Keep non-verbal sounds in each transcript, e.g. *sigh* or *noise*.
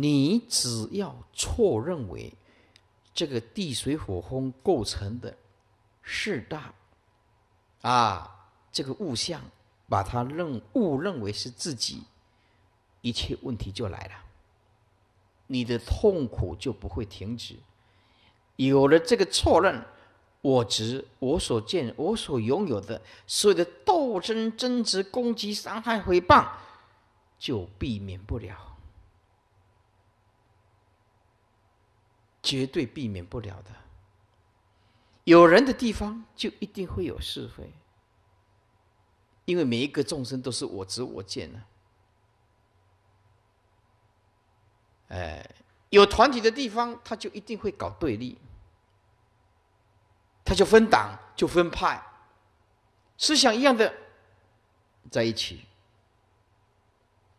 你只要错认为这个地水火风构成的四大啊这个物象，把它认误认为是自己，一切问题就来了。你的痛苦就不会停止。有了这个错认，我执、我所见、我所拥有的所有的斗争、争执、攻击、伤害、毁谤，就避免不了。绝对避免不了的。有人的地方就一定会有是非，因为每一个众生都是我执我见呢。哎，有团体的地方，他就一定会搞对立，他就分党就分派，思想一样的在一起，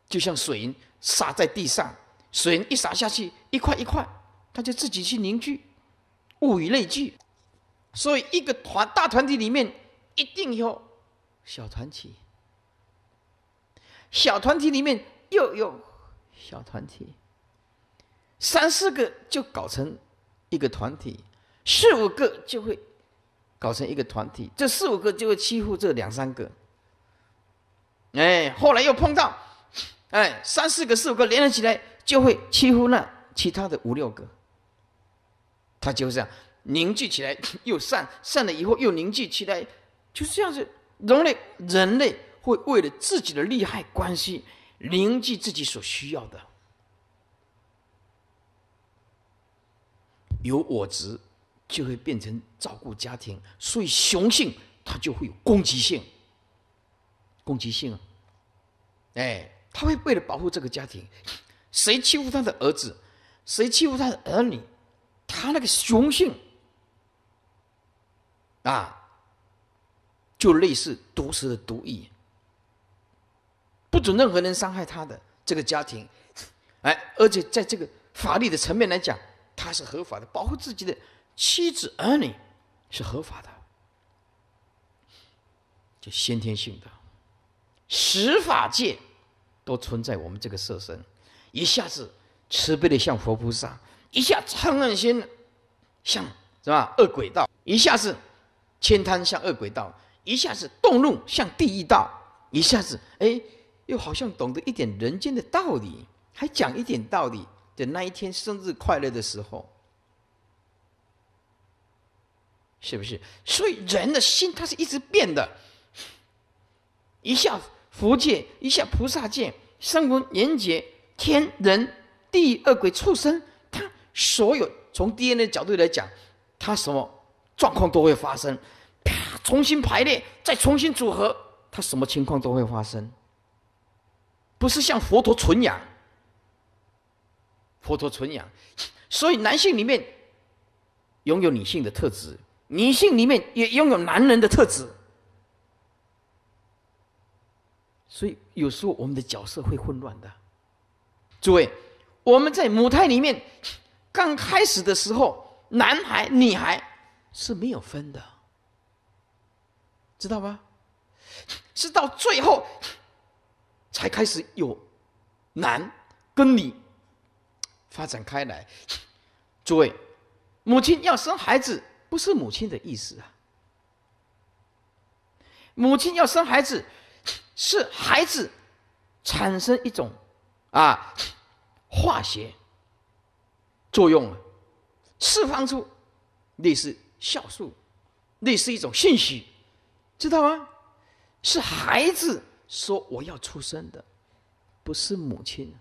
就像水银洒在地上，水银一洒下去，一块一块。他就自己去凝聚，物以类聚，所以一个团大团体里面一定有小团体，小团体里面又有小团体，三四个就搞成一个团体，四五个就会搞成一个团体，这四五个就会欺负这两三个，哎，后来又碰到，哎，三四个四五个连了起来，就会欺负那其他的五六个。它就这样凝聚起来，*coughs* 又散，散了以后又凝聚起来，就是这样子。人类，人类会为了自己的利害关系凝聚自己所需要的。有我执，就会变成照顾家庭，所以雄性它就会有攻击性。攻击性，啊，哎，他会为了保护这个家庭，*coughs* 谁欺负他的儿子，谁欺负他的儿女。他那个雄性，啊，就类似毒蛇的毒液，不准任何人伤害他的这个家庭，哎，而且在这个法律的层面来讲，他是合法的，保护自己的妻子儿女是合法的，就先天性的，十法界都存在我们这个色身，一下子慈悲的像佛菩萨，一下残忍心。像是吧？恶鬼道一下子，千滩向恶鬼道一下子动怒向地狱道一下子，哎，又好像懂得一点人间的道理，还讲一点道理。等那一天生日快乐的时候，是不是？所以人的心他是一直变的，一下佛界，一下菩萨界，三无严结，天人地恶鬼畜生，他所有。从 DNA 的角度来讲，它什么状况都会发生，啪，重新排列，再重新组合，它什么情况都会发生。不是像佛陀纯阳，佛陀纯阳，所以男性里面拥有女性的特质，女性里面也拥有男人的特质，所以有时候我们的角色会混乱的。诸位，我们在母胎里面。刚开始的时候，男孩、女孩是没有分的，知道吗？是到最后才开始有男跟女发展开来。诸位，母亲要生孩子不是母亲的意思啊，母亲要生孩子是孩子产生一种啊化学。作用啊，释放出类似酵素，类似一种信息，知道吗？是孩子说我要出生的，不是母亲，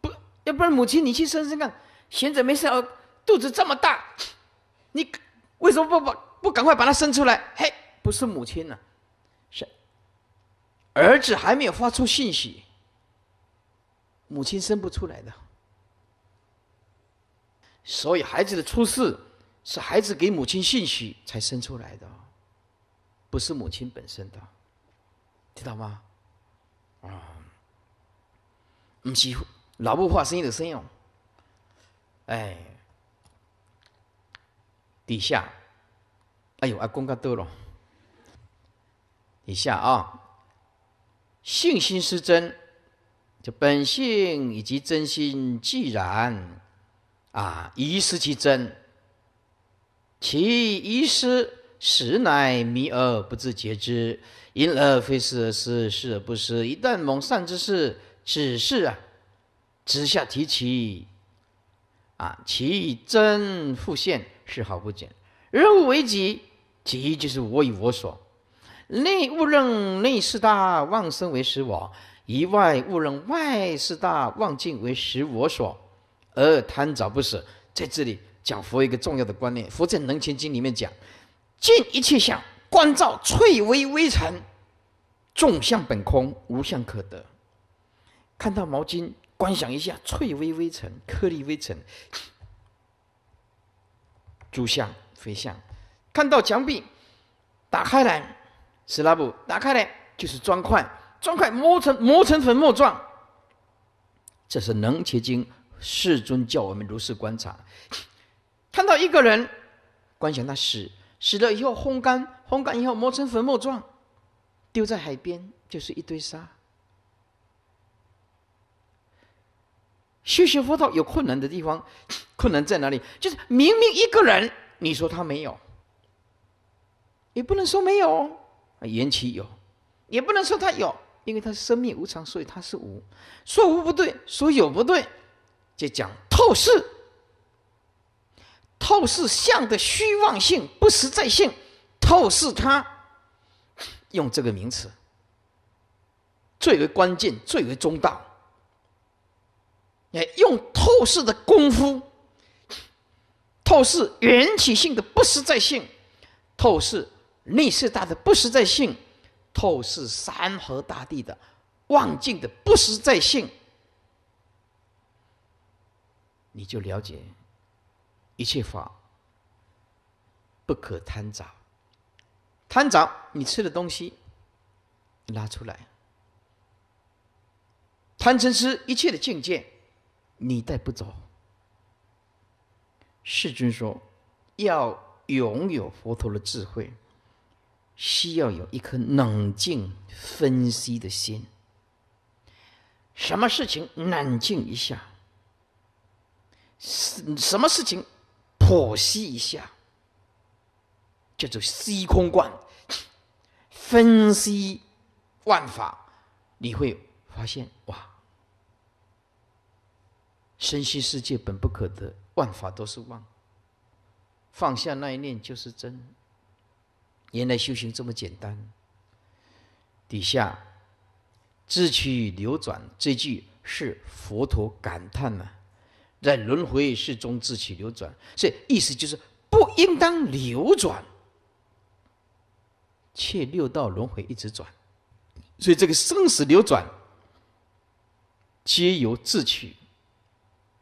不要不然母亲你去生生看，闲着没事，肚子这么大，你为什么不把不赶快把它生出来？嘿，不是母亲呢，是儿子还没有发出信息，母亲生不出来的。所以孩子的出世是孩子给母亲信息才生出来的，不是母亲本身的，知道吗？啊，不是老母化生的生哦，哎，底下，哎呦，阿公讲多了，底下啊，信心是真，就本性以及真心既然。啊！疑失其真，其疑失实乃迷而不自觉之，因而非是而是，失而不失。一旦蒙善之事，只是啊，只下提起，啊，其真复现，丝毫不减。人物为己，己就是我与我所；内勿认内四大妄生为实我，以外勿认外四大妄境为实我所。而贪着不舍，在这里讲佛一个重要的观念。佛在《能前经》里面讲：见一切相，观照翠微微尘，众相本空，无相可得。看到毛巾，观想一下翠微微尘、颗粒微尘、诸相非相；看到墙壁，打开来，十拉布打开来就是砖块，砖块磨成磨成粉末状。这是《能结经》。世尊叫我们如是观察，看到一个人，观想他死死了以后烘干，烘干以后磨成粉末状，丢在海边就是一堆沙。修学佛道有困难的地方，困难在哪里？就是明明一个人，你说他没有，也不能说没有；缘起有，也不能说他有，因为他是生命无常，所以他是无。说无不对，说有不对。就讲透视，透视相的虚妄性、不实在性，透视它，用这个名词最为关键、最为中道。哎，用透视的功夫，透视缘起性的不实在性，透视内视大的不实在性，透视山河大地的望境的不实在性。你就了解一切法不可贪杂，贪杂你吃的东西拿出来。贪嗔痴一切的境界，你带不走。世尊说，要拥有佛陀的智慧，需要有一颗冷静分析的心。什么事情冷静一下？什什么事情，剖析一下，叫做虚空观，分析万法，你会发现哇，身心世界本不可得，万法都是妄，放下那一念就是真，原来修行这么简单。底下，智取流转这句是佛陀感叹了。在轮回世中自取流转，所以意思就是不应当流转，且六道轮回一直转，所以这个生死流转皆由自取，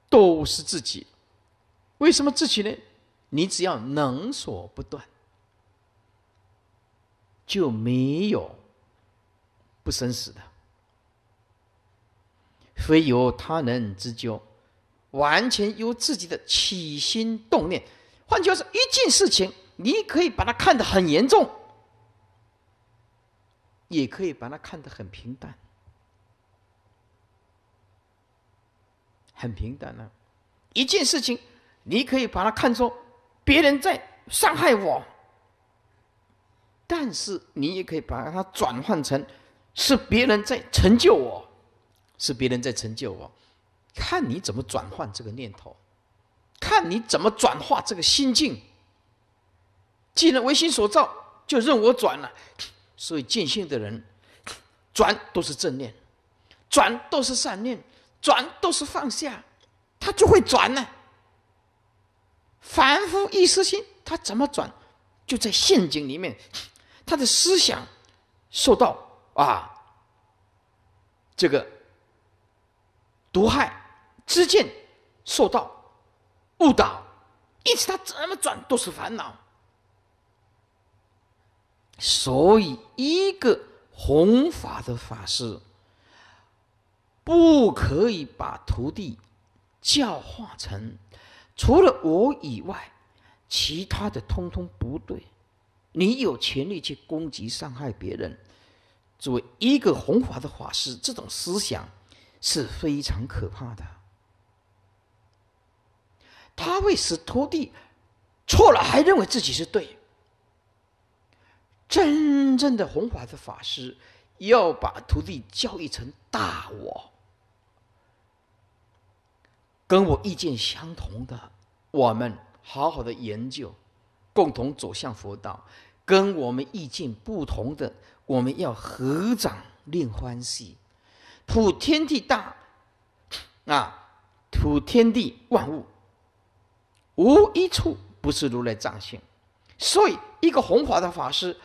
都是自己。为什么自己呢？你只要能所不断，就没有不生死的，非由他人之咎。完全由自己的起心动念，换句话说，一件事情，你可以把它看得很严重，也可以把它看得很平淡。很平淡呢，一件事情，你可以把它看作别人在伤害我，但是你也可以把它转换成是别人在成就我，是别人在成就我。看你怎么转换这个念头，看你怎么转化这个心境。既然唯心所造，就任我转了。所以，尽性的人，转都是正念，转都是善念，转都是放下，他就会转呢。凡夫一私心，他怎么转？就在陷阱里面，他的思想受到啊这个毒害。知见受到误导，因此他怎么转都是烦恼。所以，一个弘法的法师，不可以把徒弟教化成除了我以外，其他的通通不对。你有权利去攻击伤害别人。作为一个弘法的法师，这种思想是非常可怕的。他会使徒弟错了，还认为自己是对。真正的弘法的法师要把徒弟教育成大我。跟我意见相同的，我们好好的研究，共同走向佛道；跟我们意见不同的，我们要合掌令欢喜，普天地大，啊，普天地万物。无一处不是如来藏性，所以一个弘法的法师，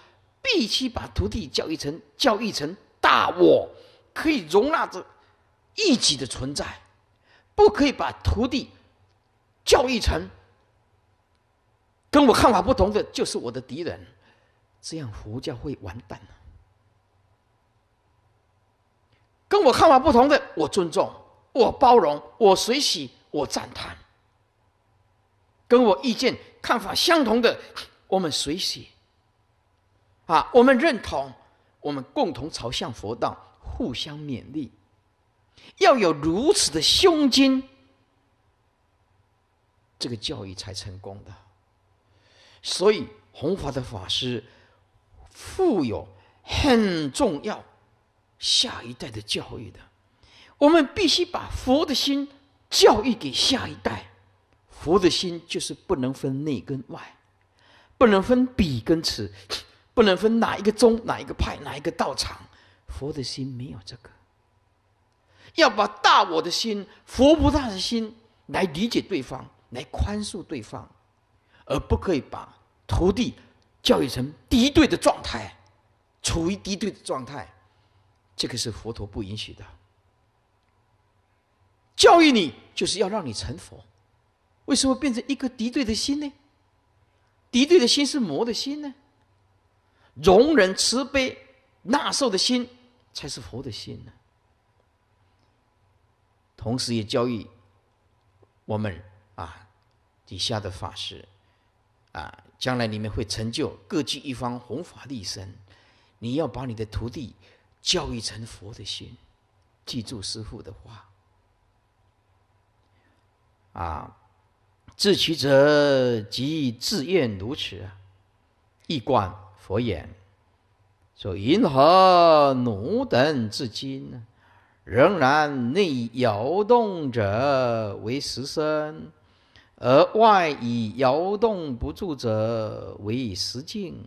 必须把徒弟教育成教育成大我，可以容纳着异己的存在，不可以把徒弟教育成跟我看法不同的就是我的敌人，这样佛教会完蛋了。跟我看法不同的，我尊重，我包容，我随喜，我赞叹。跟我意见看法相同的，我们随喜啊，我们认同，我们共同朝向佛道，互相勉励，要有如此的胸襟，这个教育才成功的。所以，弘法的法师，富有很重要，下一代的教育的，我们必须把佛的心教育给下一代。佛的心就是不能分内跟外，不能分彼跟此，不能分哪一个宗、哪一个派、哪一个道场。佛的心没有这个，要把大我的心、佛菩萨的心来理解对方，来宽恕对方，而不可以把徒弟教育成敌对的状态，处于敌对的状态，这个是佛陀不允许的。教育你就是要让你成佛。为什么变成一个敌对的心呢？敌对的心是魔的心呢？容忍、慈悲、纳受的心才是佛的心呢。同时也教育我们啊，底下的法师啊，将来你们会成就各具一方弘法利身。你要把你的徒弟教育成佛的心，记住师傅的话啊。自取者即自愿如此。一观佛言，说云何奴等至今仍然内摇动者为实身，而外以摇动不住者为实境。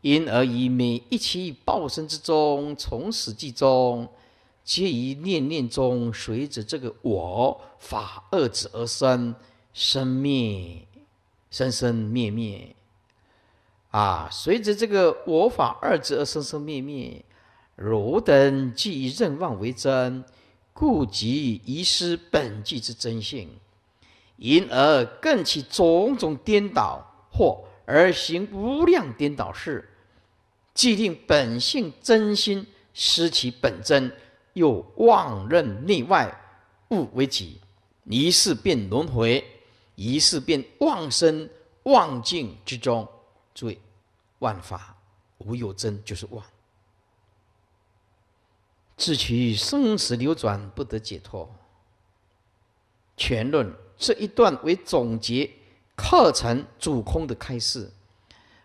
因而以每一期报身之中，从始至终，皆于念念中随着这个我法二子而生。生灭，生生灭灭，啊！随着这个“我法”二字而生生灭灭。汝等既以任妄为真，故即遗失本具之真性，因而更起种种颠倒或而行无量颠倒事，既令本性真心失其本真，又妄认内外物为己，一世便轮回。于是便妄生妄境之中，诸位，万法无有真，就是妄，自取生死流转，不得解脱。全论这一段为总结课程主空的开示，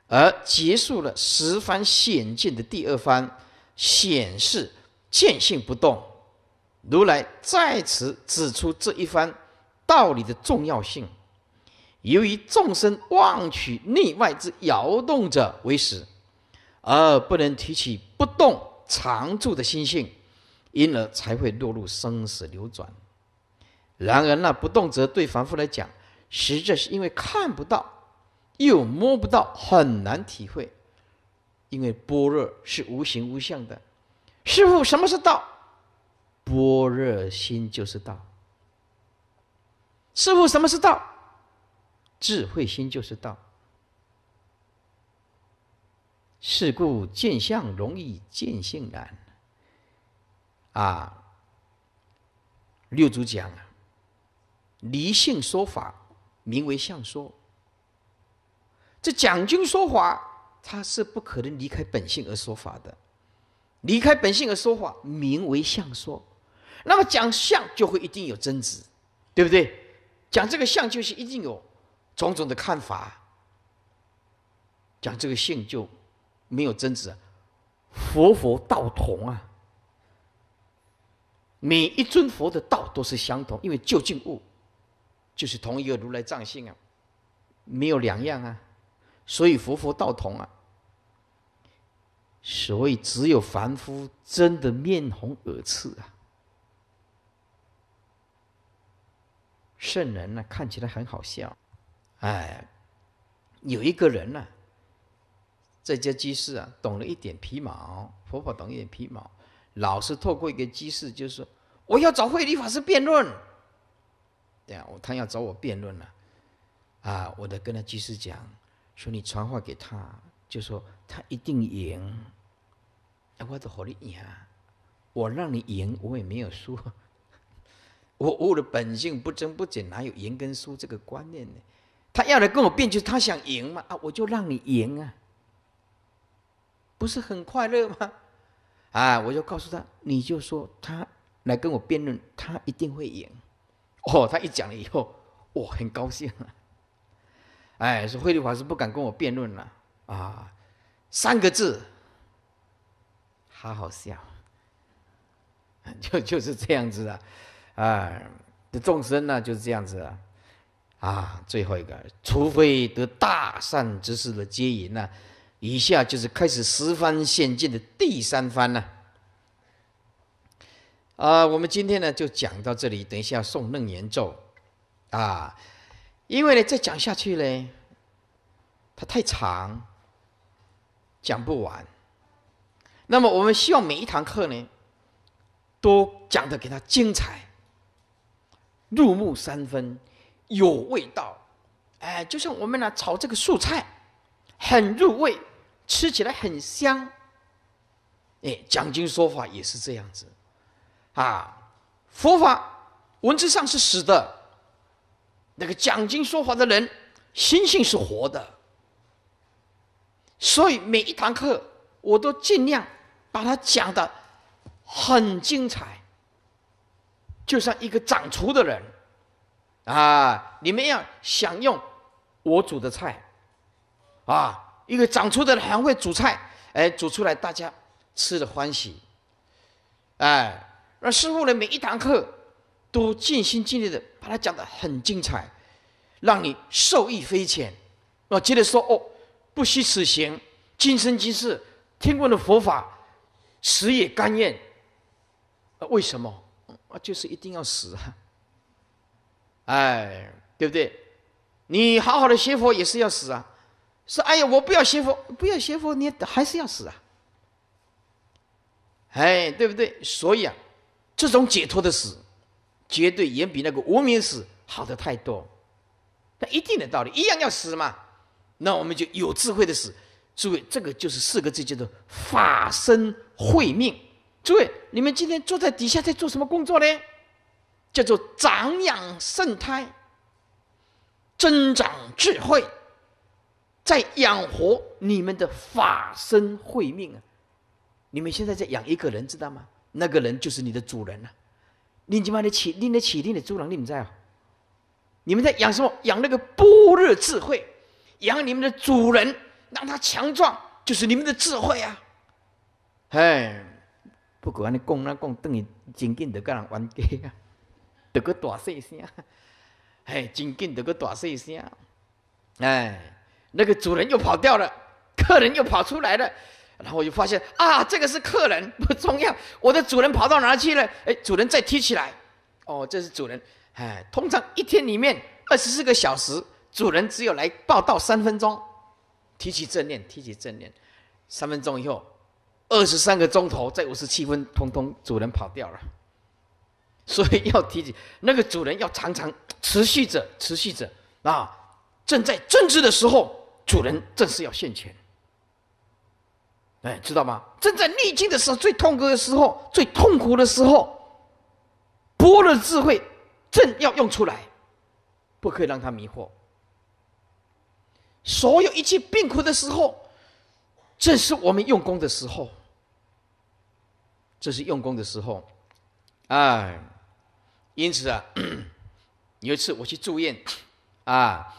而结束了十番显见的第二番显示见性不动。如来在此指出这一番道理的重要性。由于众生妄取内外之摇动者为实，而不能提起不动常住的心性，因而才会落入生死流转。然而，那不动则对凡夫来讲，实在是因为看不到，又摸不到，很难体会。因为般若是无形无相的。师父，什么是道？般若心就是道。师父，什么是道？智慧心就是道。是故见相容易，见性难。啊，六祖讲啊，离性说法名为相说。这讲经说法，他是不可能离开本性而说法的。离开本性而说法，名为相说。那么讲相就会一定有争执，对不对？讲这个相就是一定有。种种的看法，讲这个性就没有争执，佛佛道同啊。每一尊佛的道都是相同，因为究竟物就是同一个如来藏性啊，没有两样啊，所以佛佛道同啊。所以只有凡夫真的面红耳赤啊，圣人呢看起来很好笑。哎，有一个人呢，在家居士啊，懂了一点皮毛，婆婆懂一点皮毛，老是透过一个居士，就是说我要找慧理法师辩论，对我他要找我辩论了，啊，我得跟他居士讲，说你传话给他，就说他一定赢，我都和你赢，我让你赢，我也没有输，*laughs* 我悟了本性，不争不减，哪有赢跟输这个观念呢？他要来跟我辩，就是他想赢嘛啊，我就让你赢啊，不是很快乐吗？*laughs* 啊，我就告诉他，你就说他来跟我辩论，他一定会赢。哦，他一讲了以后，我很高兴啊。*laughs* 哎，说惠律法师不敢跟我辩论了啊，三个字，好好笑，*laughs* 就就是这样子啊，啊，众生呢就是这样子啊。啊，最后一个，除非得大善之事的接引呢，以下就是开始十番现进的第三番呢。啊，我们今天呢就讲到这里，等一下送《楞严咒》啊，因为呢再讲下去呢，它太长，讲不完。那么我们希望每一堂课呢，都讲的给他精彩，入木三分。有味道，哎，就像我们呢炒这个素菜，很入味，吃起来很香。哎，讲经说法也是这样子，啊，佛法文字上是死的，那个讲经说法的人心性是活的，所以每一堂课我都尽量把它讲的很精彩，就像一个掌厨的人。啊！你们要享用我煮的菜，啊，一个长出的还会煮菜，哎，煮出来大家吃的欢喜，哎，那师傅呢，每一堂课都尽心尽力的把它讲得很精彩，让你受益匪浅。我接着说，哦，不惜此行，今生今世听闻的佛法，死也甘愿。为什么？啊，就是一定要死啊！哎，对不对？你好好的学佛也是要死啊！是哎呀，我不要学佛，不要学佛，你还是要死啊！哎，对不对？所以啊，这种解脱的死，绝对远比那个无名死好的太多。那一定的道理，一样要死嘛。那我们就有智慧的死。诸位，这个就是四个字叫做“法身慧命”。诸位，你们今天坐在底下在做什么工作呢？叫做长养圣胎，增长智慧，在养活你们的法身慧命啊！你们现在在养一个人，知道吗？那个人就是你的主人呐！你今晚的起，你的起，你的猪郎，你们在啊？你们在养什么？养那个般若智慧，养你们的主人，让他强壮，就是你们的智慧啊！哎，不管你供那供，等于紧紧的个人玩家啊！得个短碎声，哎，紧静得个短碎声，哎，那个主人又跑掉了，客人又跑出来了，然后我就发现啊，这个是客人不重要，我的主人跑到哪去了？哎，主人再提起来，哦，这是主人，哎，通常一天里面二十四个小时，主人只有来报道三分钟，提起正念，提起正念，三分钟以后，二十三个钟头在五十七分，通通主人跑掉了。*laughs* 所以要提起那个主人，要常常持续着、持续着啊！正在正治的时候，主人正是要现前。哎，知道吗？正在逆境的时候，最痛苦的时候，最痛苦的时候，波乐智慧正要用出来，不可以让他迷惑。所有一切变苦的时候，正是我们用功的时候，这是用功的时候，哎。因此啊，*clears throat* 有一次我去住院，啊，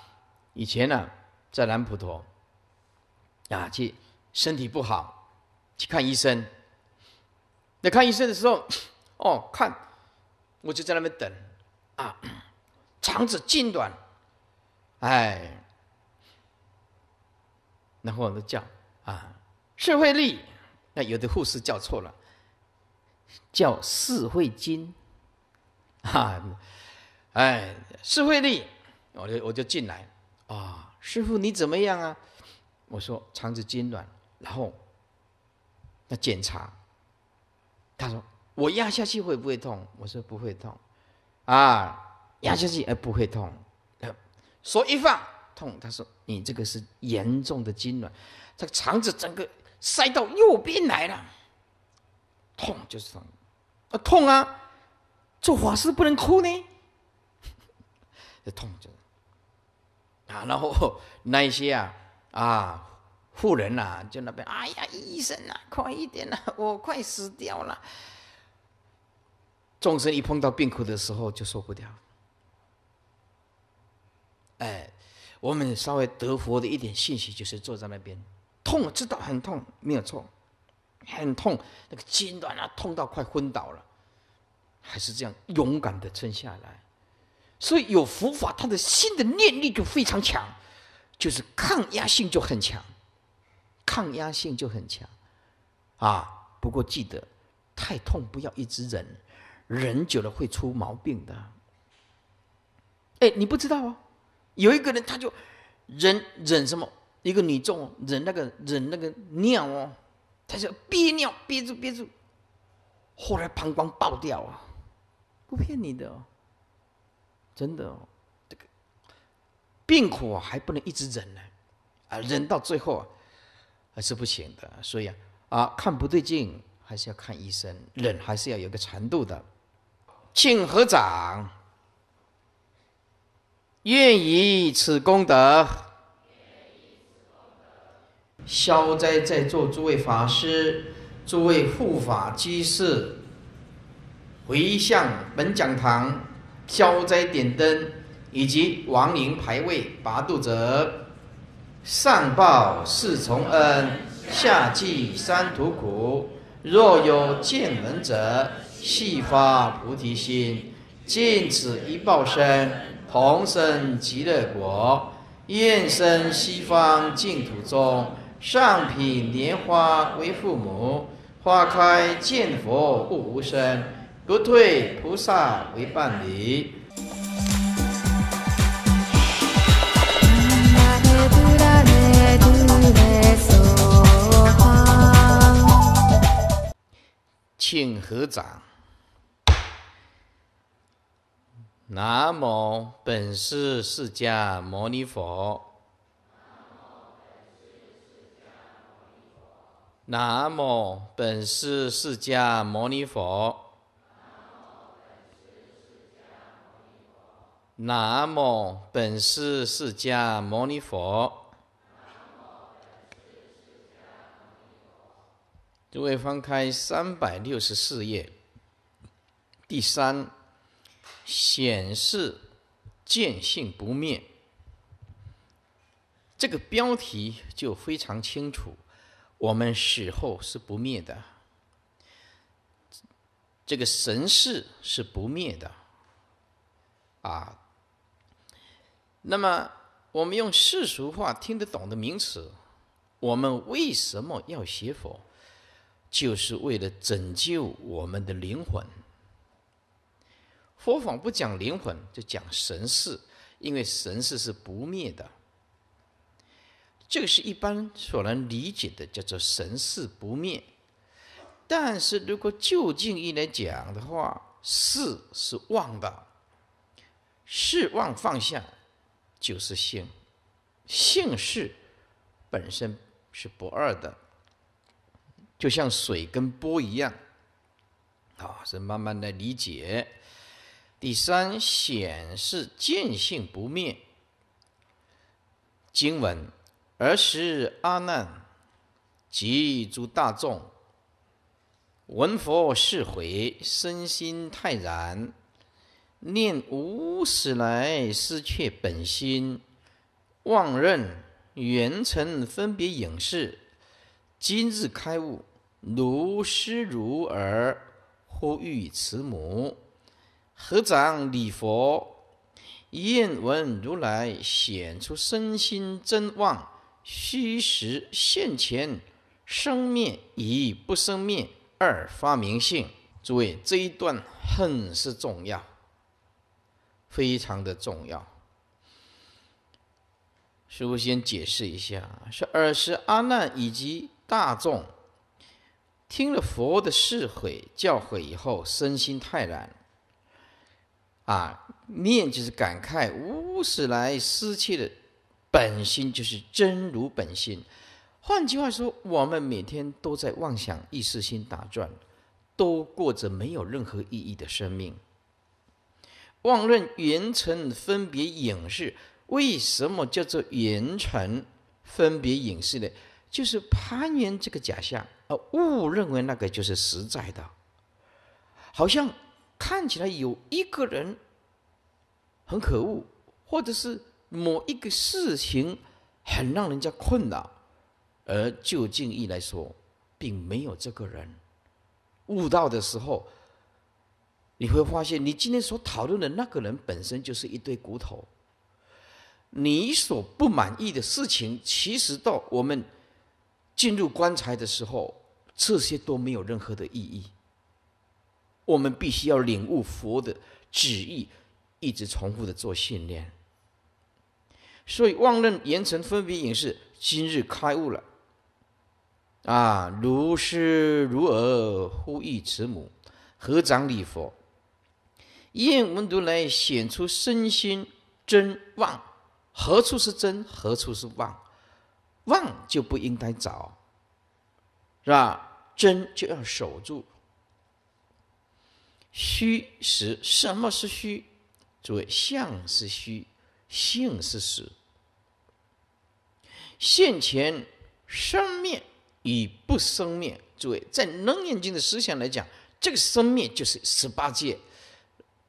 以前呢在南普陀，啊，去身体不好去看医生。那看医生的时候，哦，看，我就在那边等，啊，*clears throat* 肠子痉挛，哎，然后我都叫啊，社会力，那有的护士叫错了，叫四会经。哈，*laughs* 哎，释慧力，我就我就进来啊，师傅你怎么样啊？我说肠子痉挛，然后那检查，他说我压下去会不会痛？我说不会痛，啊，压下去哎不会痛，手一放痛，他说你这个是严重的痉挛，这个肠子整个塞到右边来了，痛就是痛，啊痛啊。做法事不能哭呢，痛着啊！然后那一些啊啊，妇人呐，就那边，哎呀，医生啊，快一点呐，我快死掉了。众生一碰到病苦的时候，就受不了。哎，我们稍微得佛的一点信息，就是坐在那边，痛，知道很痛，没有错，很痛，那个筋断啊，痛到快昏倒了。还是这样勇敢的撑下来，所以有佛法，他的心的念力就非常强，就是抗压性就很强，抗压性就很强，啊！不过记得，太痛不要一直忍，忍久了会出毛病的。哎，你不知道哦，有一个人他就忍忍什么，一个女众忍那个忍那个尿哦，他就憋尿憋住憋住，后来膀胱爆掉啊！不骗你的，哦，真的哦。这个病苦啊，还不能一直忍呢，啊，忍到最后啊，还是不行的。所以啊，啊，看不对劲，还是要看医生。忍还是要有个长度的。请合掌，愿以此功德，消灾在座诸位法师、诸位护法居士。回向本讲堂，消灾点灯，以及亡灵牌位拔度者，上报四重恩，下济三途苦。若有见闻者，悉发菩提心，尽此一报身，同生极乐国。愿生西方净土中，上品莲花为父母。花开见佛悟无生。不退菩萨为伴侣，请合掌。南无本师释迦牟尼佛。南无本师释迦牟尼佛。南无本师释迦牟尼佛。诸位翻开三百六十四页，第三显示见性不灭。这个标题就非常清楚，我们死后是不灭的，这个神识是不灭的，啊。那么，我们用世俗话听得懂的名词，我们为什么要学佛？就是为了拯救我们的灵魂。佛法不讲灵魂，就讲神识，因为神识是不灭的。这个是一般所能理解的，叫做神识不灭。但是如果就近义来讲的话，是是妄的，是妄放下。就是性，性是本身是不二的，就像水跟波一样，啊，是慢慢的理解。第三，显是见性不灭。经文，尔时阿难及诸大众，闻佛是回，身心泰然。念无始来失却本心，妄认缘尘分别影视，今日开悟，如师如儿，呼遇慈母。合掌礼佛，愿闻如来显出身心真妄虚实现前生灭与不生灭二发明性。诸位，这一段很是重要。非常的重要。师先解释一下：是尔时阿难以及大众，听了佛的示悔，教诲以后，身心泰然。啊，念就是感慨，无始来失去的本心就是真如本心。换句话说，我们每天都在妄想、意识心打转，都过着没有任何意义的生命。妄论缘尘分别影事，为什么叫做缘尘分别影事呢？就是攀缘这个假象，而误认为那个就是实在的，好像看起来有一个人很可恶，或者是某一个事情很让人家困扰，而就近义来说，并没有这个人。悟道的时候。你会发现，你今天所讨论的那个人本身就是一堆骨头。你所不满意的事情，其实到我们进入棺材的时候，这些都没有任何的意义。我们必须要领悟佛的旨意，一直重复的做训练。所以，妄论言成分别影视今日开悟了。啊，如是如尔，呼吁慈母，合掌礼佛。验闻如来显出身心真妄，何处是真？何处是妄？妄就不应该找，是吧？真就要守住。虚实，什么是虚？诸位，相是虚，性是实。现前生灭与不生灭，诸位，在楞严经的思想来讲，这个生灭就是十八界。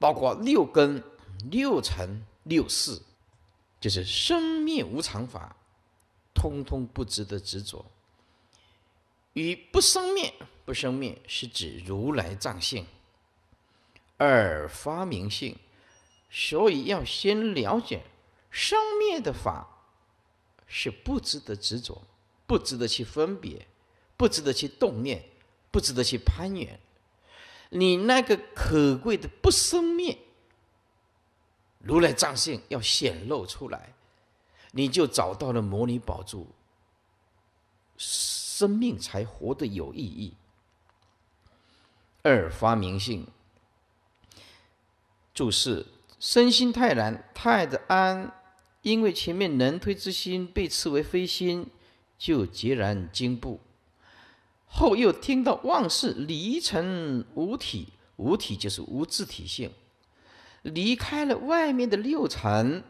包括六根、六尘、六事，就是生灭无常法，通通不值得执着。与不生灭，不生灭是指如来藏性、而发明性。所以要先了解生灭的法是不值得执着，不值得去分别，不值得去动念，不值得去攀缘。你那个可贵的不生灭如来藏性要显露出来，你就找到了摩女宝珠，生命才活得有意义。二发明性注释：身心泰然，泰的安，因为前面能推之心被斥为非心，就截然进步。后又听到妄事离尘无体，无体就是无自体性，离开了外面的六尘，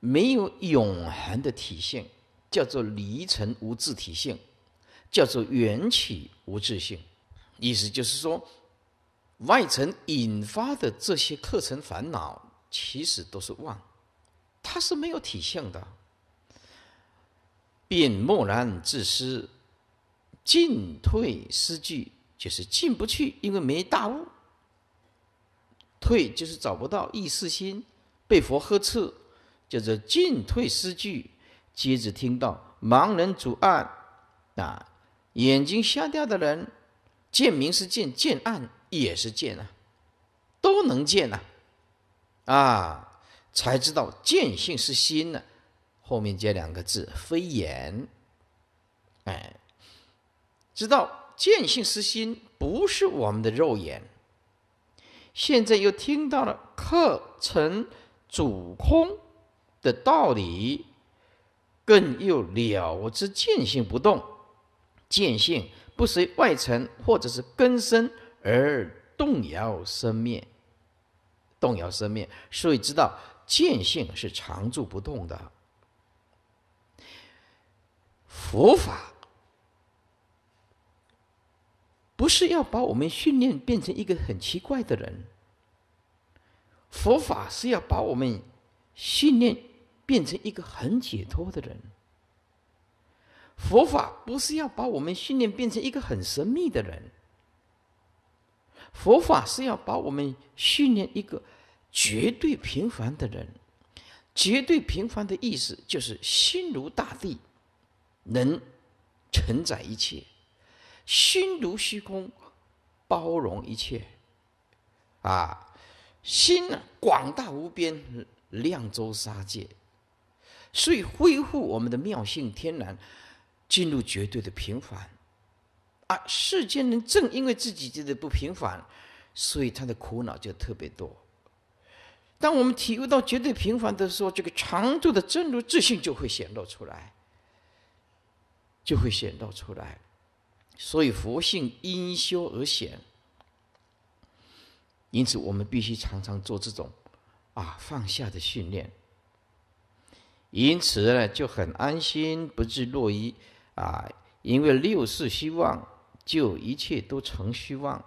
没有永恒的体性，叫做离尘无自体性，叫做缘起无自性。意思就是说，外尘引发的这些课程烦恼，其实都是妄，它是没有体性的，便默然自失。进退失据，就是进不去，因为没大悟；退就是找不到意识心，被佛呵斥，叫做进退失据。接着听到盲人阻案，啊，眼睛瞎掉的人，见明是见，见暗也是见啊，都能见呐，啊，才知道见性是心呢。后面接两个字，非眼，哎。知道见性实心不是我们的肉眼。现在又听到了客成主空的道理，更又了知见性不动，见性不随外尘或者是根生而动摇生灭，动摇生灭，所以知道见性是常住不动的，佛法。不是要把我们训练变成一个很奇怪的人，佛法是要把我们训练变成一个很解脱的人。佛法不是要把我们训练变成一个很神秘的人，佛法是要把我们训练一个绝对平凡的人。绝对平凡的意思就是心如大地，能承载一切。心如虚空，包容一切。啊，心广大无边，量周沙界，所以恢复我们的妙性天然，进入绝对的平凡。啊，世间人正因为自己觉得不平凡，所以他的苦恼就特别多。当我们体悟到绝对平凡的时候，这个常住的真如自信就会显露出来，就会显露出来。所以佛性因修而显，因此我们必须常常做这种啊放下的训练。因此呢就很安心不至落于啊！因为六世希望，就一切都成虚妄，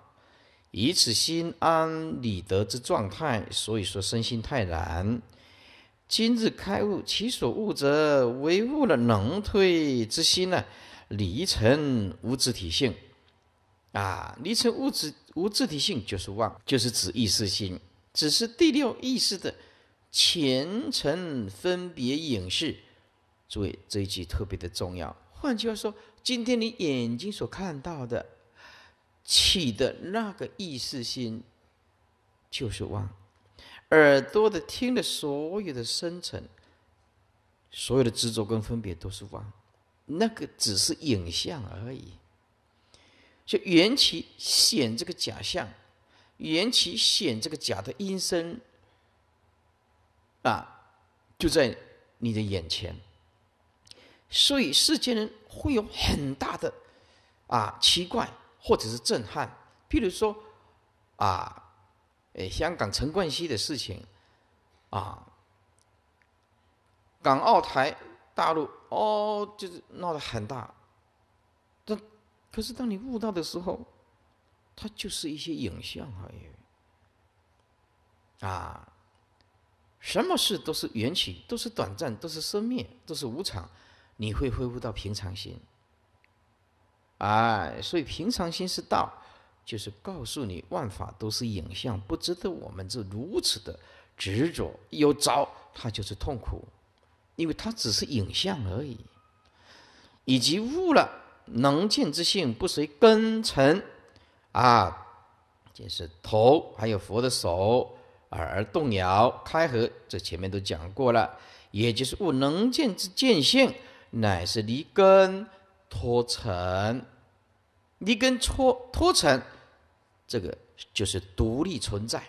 以此心安理得之状态，所以说身心泰然。今日开悟，其所悟者，唯悟了能退之心呢。离尘无自体性，啊，离尘无自无自体性就是妄，就是指意识心，只是第六意识的前尘分别影视。注意这一句特别的重要。换句话说，今天你眼睛所看到的起的那个意识心就是妄，耳朵的听的所有的生成、所有的执着跟分别都是妄。那个只是影像而已，就缘起显这个假象，缘起显这个假的音声，啊，就在你的眼前。所以世间人会有很大的啊奇怪或者是震撼，譬如说啊，诶，香港陈冠希的事情，啊，港澳台。大陆哦，就是闹得很大，但可是当你悟到的时候，它就是一些影像而已。啊，什么事都是缘起，都是短暂，都是生灭，都是无常，你会恢复到平常心。哎，所以平常心是道，就是告诉你万法都是影像，不值得我们是如此的执着，有着它就是痛苦。因为它只是影像而已，以及悟了能见之性不随根尘啊，就是头还有佛的手耳而动摇开合，这前面都讲过了，也就是悟能见之见性，乃是离根脱尘，离根脱脱尘，这个就是独立存在，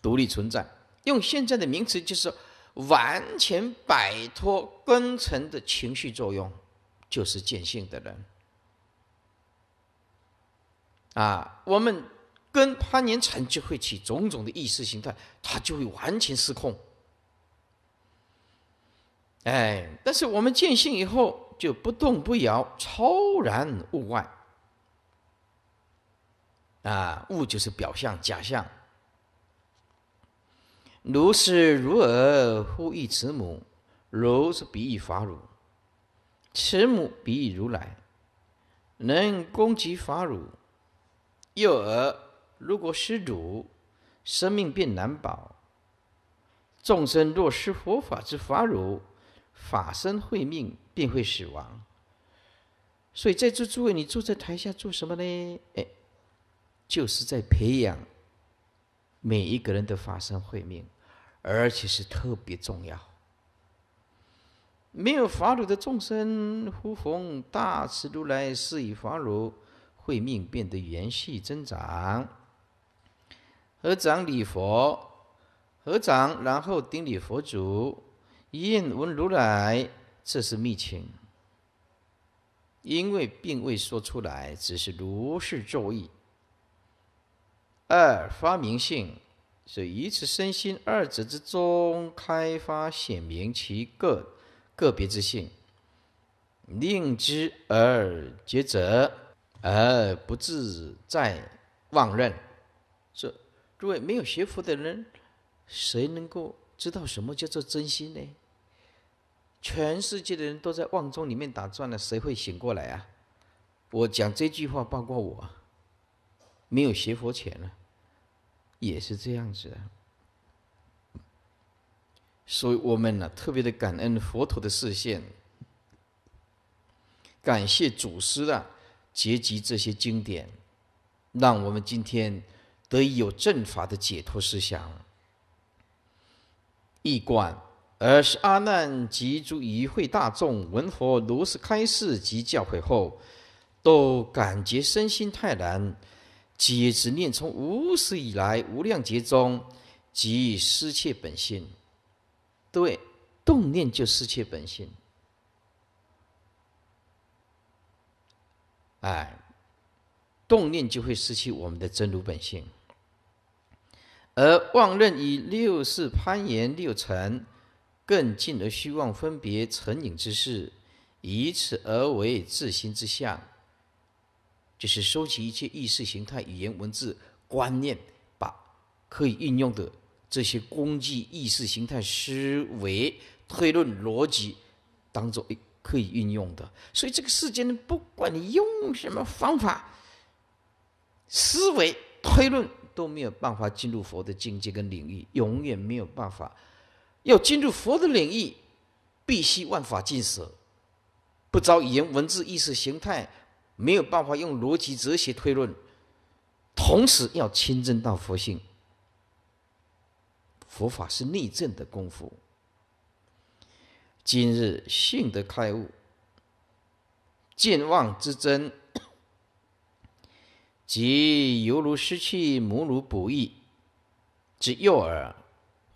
独立存在，用现在的名词就是。完全摆脱根尘的情绪作用，就是见性的人。啊，我们跟攀缘成就会起种种的意识形态，他就会完全失控。哎，但是我们见性以后就不动不摇，超然物外。啊，物就是表象、假象。如是如尔呼育慈母，如是比喻法乳，慈母比喻如来，能攻击法乳。幼儿如果失主，生命便难保；众生若失佛法之法乳，法身慧命便会死亡。所以在这诸位，你坐在台下做什么呢？哎，就是在培养每一个人的法身慧命。而且是特别重要。没有法乳的众生，呼逢大慈如来，是以法乳，慧命变得延续增长。合掌礼佛，合掌然后顶礼佛祖，应闻如来，这是密情。因为并未说出来，只是如是作意。二发明性。所以，以此身心二者之中开发显明其个个别之性，令之而觉者而不自在妄任。这诸位没有学佛的人，谁能够知道什么叫做真心呢？全世界的人都在妄中里面打转了，谁会醒过来啊？我讲这句话，包括我，没有学佛前呢。也是这样子，所以我们呢特别的感恩佛陀的示现，感谢祖师啊结集这些经典，让我们今天得以有正法的解脱思想。一观，而是阿难及诸与会大众闻佛如是开示及教诲后，都感觉身心泰然。皆执念从无始以来无量劫中即失切本性，对动念就失切本性，哎，动念就会失去我们的真如本性，而妄任以六世攀岩六尘，更进而虚妄分别成影之事，以此而为自心之相。就是收集一切意识形态、语言、文字、观念，把可以运用的这些工具、意识形态、思维、推论、逻辑，当做可以运用的。所以这个世间不管你用什么方法、思维推论，都没有办法进入佛的境界跟领域，永远没有办法。要进入佛的领域，必须万法尽舍，不遭语言、文字、意识形态。没有办法用逻辑哲学推论，同时要亲证到佛性。佛法是内证的功夫。今日性德开悟，见妄之真，即犹如失去母乳哺育之幼儿，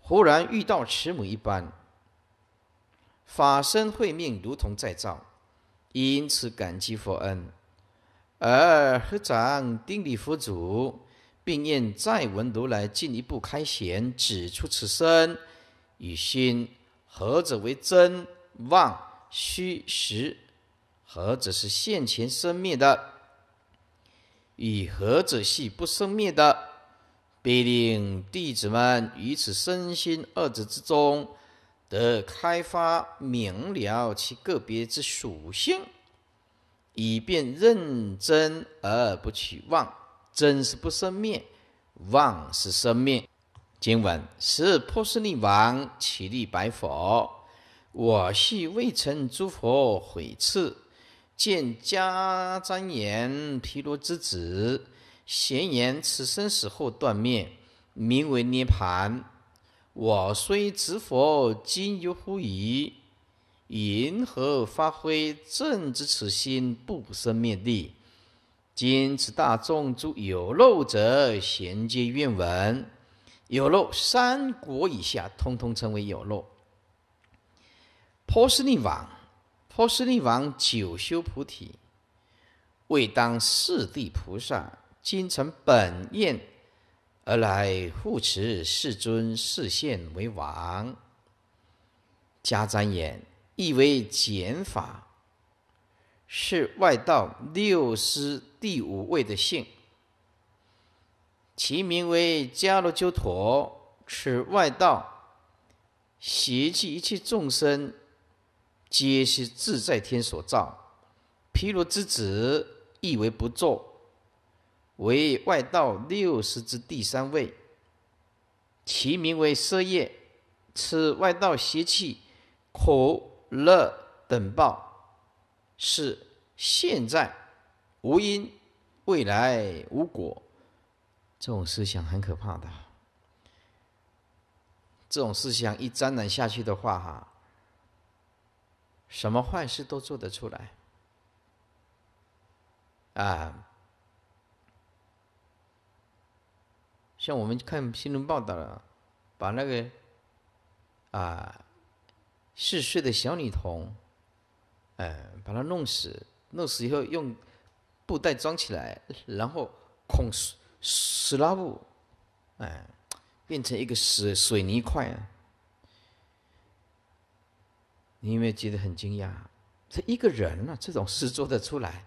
忽然遇到慈母一般，法身慧命如同再造，因此感激佛恩。而合掌顶礼佛祖，并愿再闻如来进一步开显，指出此身与心何者为真妄虚实，何者是现前生灭的，与何者系不生灭的，必令弟子们于此身心二者之中，得开发明了其个别之属性。以便认真而不取妄，真是不生灭，妄是生灭。经文是破斯匿王起立白佛：“我系未成诸佛毁次，见迦瞻言毗罗之子，咸言此生死后断灭，名为涅槃。我虽知佛，今犹乎疑。”银河发挥正知此心不生灭力？今此大众诸有漏者，衔皆愿闻。有漏三国以下，通通称为有漏。波斯匿王，波斯匿王九修菩提，为当世地菩萨，今成本愿而来护持世尊视现为王。迦瞻言。意为减法，是外道六师第五位的性，其名为迦罗鸠陀，此外道邪气一切众生皆是自在天所造。毗卢之子意为不作，为外道六师之第三位，其名为奢业，此外道邪气苦。乐等报是现在无因，未来无果。这种思想很可怕的，这种思想一沾染下去的话，哈，什么坏事都做得出来啊！像我们看新闻报道了，把那个啊。四岁的小女童，哎，把她弄死，弄死以后用布袋装起来，然后捆死死拉布，哎，变成一个死水泥块。你有没有觉得很惊讶？这一个人呢，这种事做得出来，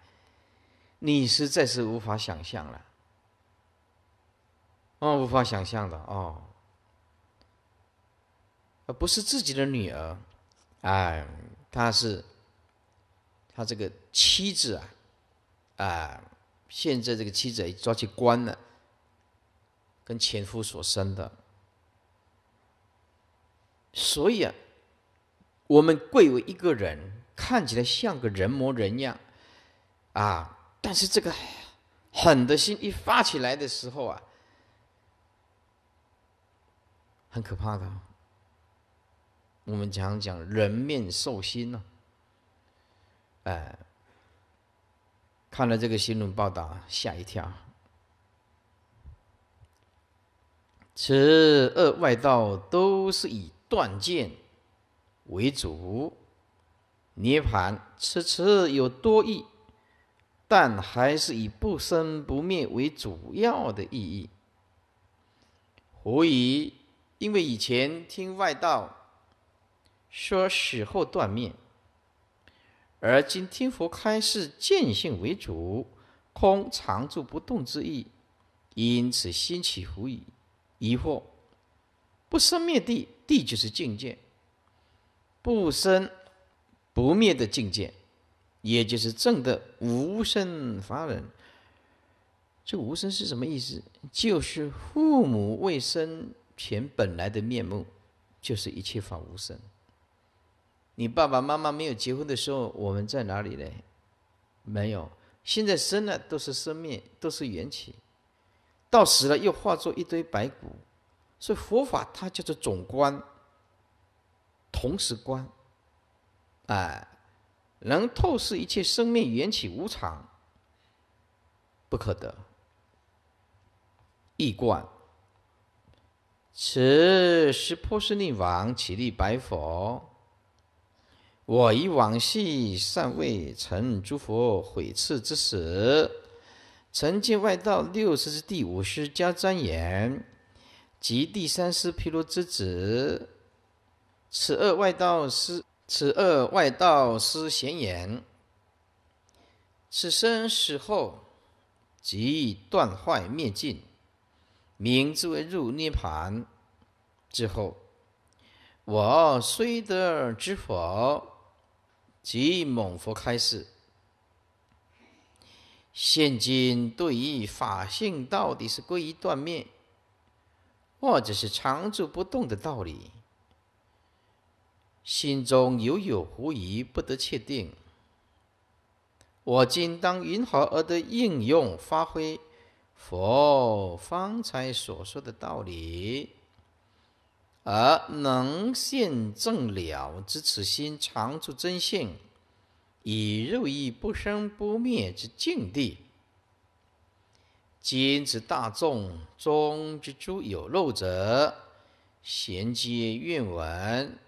你实在是无法想象了。哦，无法想象的哦，不是自己的女儿。啊，他是他这个妻子啊，啊，现在这个妻子抓去关了，跟前夫所生的，所以啊，我们贵为一个人，看起来像个人模人样，啊，但是这个狠的心一发起来的时候啊，很可怕的。我们讲讲人面兽心呐！哎，看了这个新闻报道，吓一跳。此二外道都是以断见为主，涅盘。此迟有多义，但还是以不生不灭为主要的意义。所疑，因为以前听外道。说死后断灭，而今听佛开示见性为主，空常住不动之意，因此心起狐疑疑惑。不生灭地，地就是境界，不生不灭的境界，也就是正的无生法忍。这无生是什么意思？就是父母未生前本来的面目，就是一切法无生。你爸爸妈妈没有结婚的时候，我们在哪里嘞？没有。现在生了都是生命，都是缘起，到死了又化作一堆白骨。所以佛法它叫做总观，同时观，哎，能透视一切生命缘起无常，不可得。易观，此时波斯匿王起立白佛。我以往昔尚未成诸佛悔赐之时，曾见外道六师之第五十家瞻研，及第三师毗卢之子，此二外道师，此二外道师显言，此身死后即断坏灭尽，名之为入涅盘。之后，我虽得知佛。即猛佛开示：现今对于法性到底是归于断灭，或者是常住不动的道理，心中犹有狐疑，不得确定。我今当云何而得应用发挥佛方才所说的道理？而能现正了之此心常住真性，以入意不生不灭之境地。今之大众中之诸有漏者，衔皆愿闻。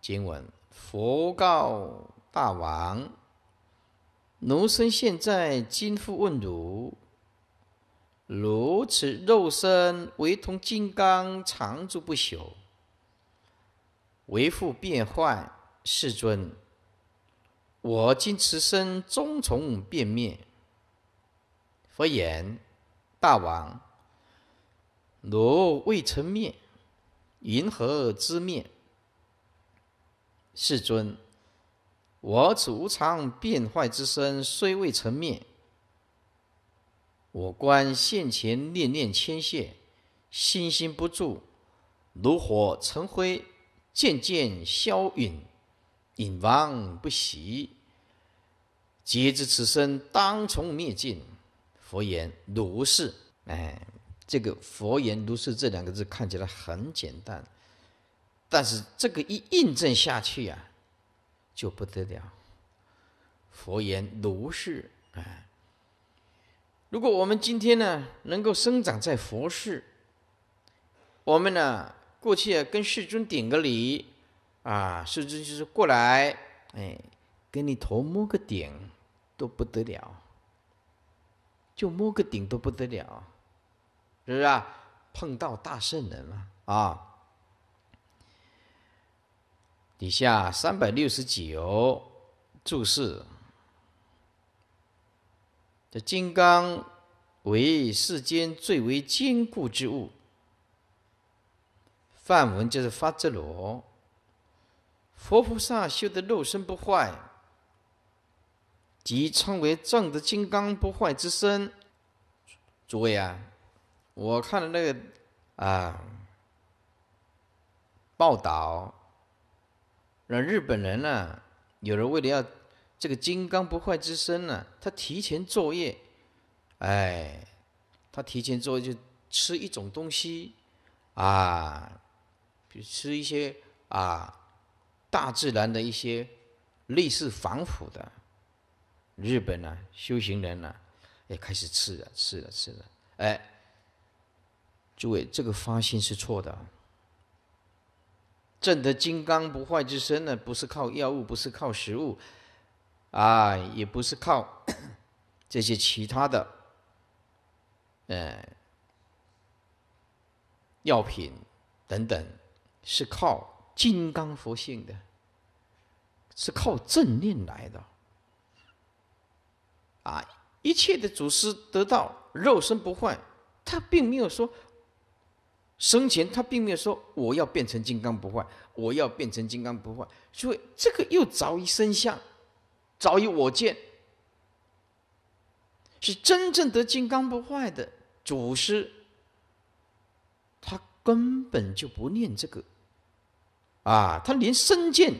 今闻佛告大王：奴身现在，今复问汝。如此肉身唯同金刚，常住不朽，为复变幻。世尊，我今此身终从变灭。佛言：大王，汝未曾灭，云何知灭？世尊，我此无常变坏之身，虽未曾灭。我观现前念念牵线，心心不住，炉火成灰，渐渐消陨，隐亡不息。皆知此生，当从灭尽。佛言如是。哎，这个“佛言如是”这两个字看起来很简单，但是这个一印证下去啊，就不得了。佛言如是，哎。如果我们今天呢，能够生长在佛世，我们呢过去啊跟世尊顶个礼啊，世尊就是过来，哎，跟你头摸个顶，都不得了，就摸个顶都不得了，是不是啊？碰到大圣人了啊！底下三百六十九注释。这金刚为世间最为坚固之物，梵文就是法质罗。佛菩萨修的肉身不坏，即称为正的金刚不坏之身。诸位啊，我看了那个啊报道，那日本人呢，有人为了要。这个金刚不坏之身呢？他提前作业，哎，他提前作业就吃一种东西啊，比如吃一些啊，大自然的一些类似防腐的。日本呢，修行人呢也开始吃了吃了吃了，哎，诸位，这个发心是错的。证得金刚不坏之身呢，不是靠药物，不是靠食物。啊，也不是靠 *coughs* 这些其他的，呃，药品等等，是靠金刚佛性的，是靠正念来的。啊，一切的祖师得道，肉身不坏，他并没有说生前他并没有说我要变成金刚不坏，我要变成金刚不坏，所以这个又早已生相。早已我见，是真正得金刚不坏的祖师，他根本就不念这个，啊，他连身剑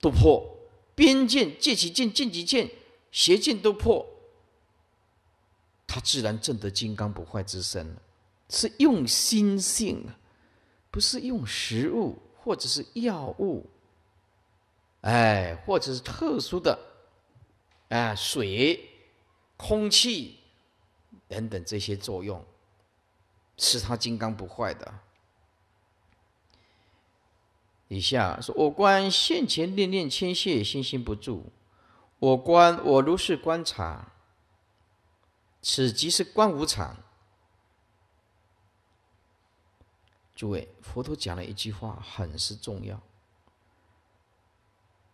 都破，边剑、界起剑、剑起剑、邪剑都破，他自然证得金刚不坏之身了。是用心性，不是用食物或者是药物。哎，或者是特殊的，啊，水、空气等等这些作用，使它金刚不坏的。以下说我观现前念念千谢，心心不住。我观我如是观察，此即是观无常。诸位，佛陀讲了一句话，很是重要。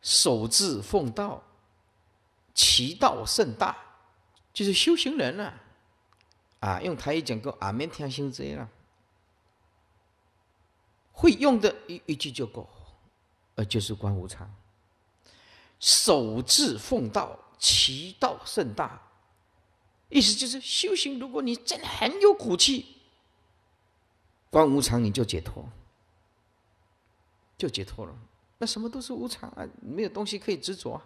守志奉道，其道甚大，就是修行人呢，啊，用台语讲，叫阿弥陀心咒呀，会用的一一句就够，呃，就是观无常。守志奉道，其道甚大，意思就是修行，如果你真的很有骨气，观无常，你就解脱，就解脱了。那什么都是无常啊，没有东西可以执着啊。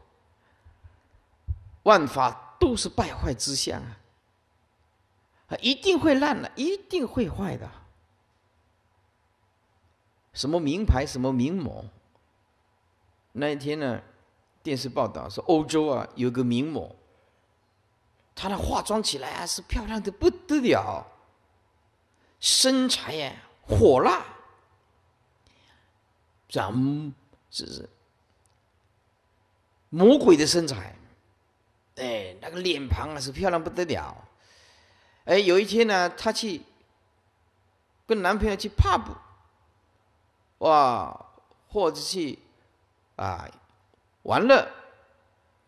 万法都是败坏之相啊，啊，一定会烂的，一定会坏的。什么名牌，什么名模。那一天呢，电视报道说欧洲啊有个名模，她的化妆起来啊是漂亮的不得了，身材呀火辣，咱们。是魔鬼的身材，哎，那个脸庞啊是漂亮不得了。哎，有一天呢，她去跟男朋友去 pub，哇，或者去啊，玩乐，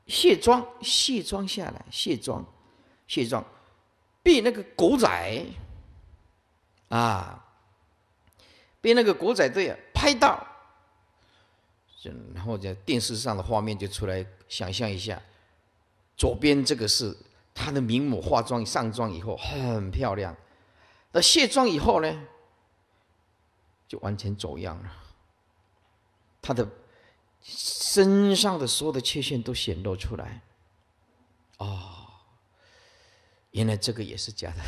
卸妆，卸妆下来，卸妆，卸妆，被那个狗仔啊，被那个狗仔队啊拍到。就然后在电视上的画面就出来，想象一下，左边这个是她的名模化妆上妆以后很漂亮，那卸妆以后呢，就完全走样了。她的身上的所有的缺陷都显露出来。哦，原来这个也是假的。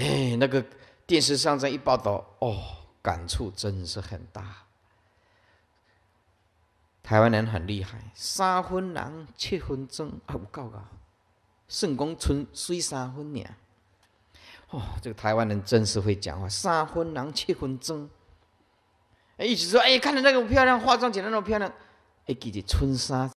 哎，那个电视上这一报道，哦，感触真是很大。台湾人很厉害，三分人七分钟啊，有够啊！算讲春水三分呢，哦，这个台湾人真是会讲话，三分人七分钟，哎，一直说，哎，看到那个漂亮，化妆起来那么漂亮，哎，给你春三。